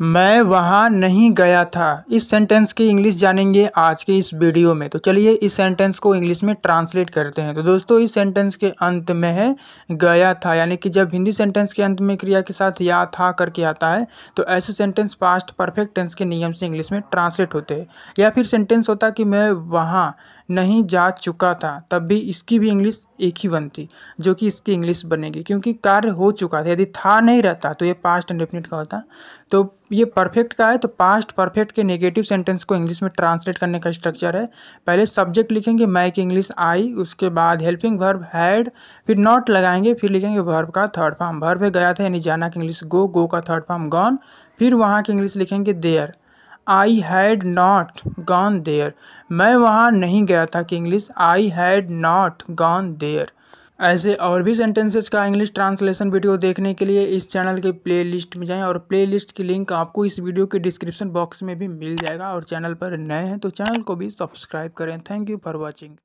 मैं वहाँ नहीं गया था इस सेंटेंस की इंग्लिश जानेंगे आज के इस वीडियो में तो चलिए इस सेंटेंस को इंग्लिश में ट्रांसलेट करते हैं तो दोस्तों इस सेंटेंस के अंत में है गया था यानी कि जब हिंदी सेंटेंस के अंत में क्रिया के साथ या था करके आता है तो ऐसे सेंटेंस पास्ट परफेक्ट टेंस के नियम से इंग्लिश में ट्रांसलेट होते हैं या फिर सेंटेंस होता कि मैं वहाँ नहीं जा चुका था तब भी इसकी भी इंग्लिश एक ही बनती जो कि इसकी इंग्लिश बनेगी क्योंकि कार्य हो चुका था यदि था नहीं रहता तो ये पास्ट इंडेफिनिट का होता तो ये परफेक्ट का है तो पास्ट परफेक्ट के नेगेटिव सेंटेंस को इंग्लिश में ट्रांसलेट करने का स्ट्रक्चर है पहले सब्जेक्ट लिखेंगे मैं की इंग्लिश आई उसके बाद हेल्पिंग वर्ब हैड फिर नॉट लगाएंगे फिर लिखेंगे वर्ब का थर्ड फॉर्म वर्ब गया था यानी जाना की इंग्लिश गो गो का थर्ड फॉर्म गॉन फिर वहाँ की इंग्लिश लिखेंगे there I had not gone there मैं वहाँ नहीं गया था कि English I had not gone there ऐसे और भी सेंटेंसेस का इंग्लिश ट्रांसलेशन वीडियो देखने के लिए इस चैनल के प्लेलिस्ट में जाएं और प्लेलिस्ट की लिंक आपको इस वीडियो के डिस्क्रिप्शन बॉक्स में भी मिल जाएगा और चैनल पर नए हैं तो चैनल को भी सब्सक्राइब करें थैंक यू फॉर वॉचिंग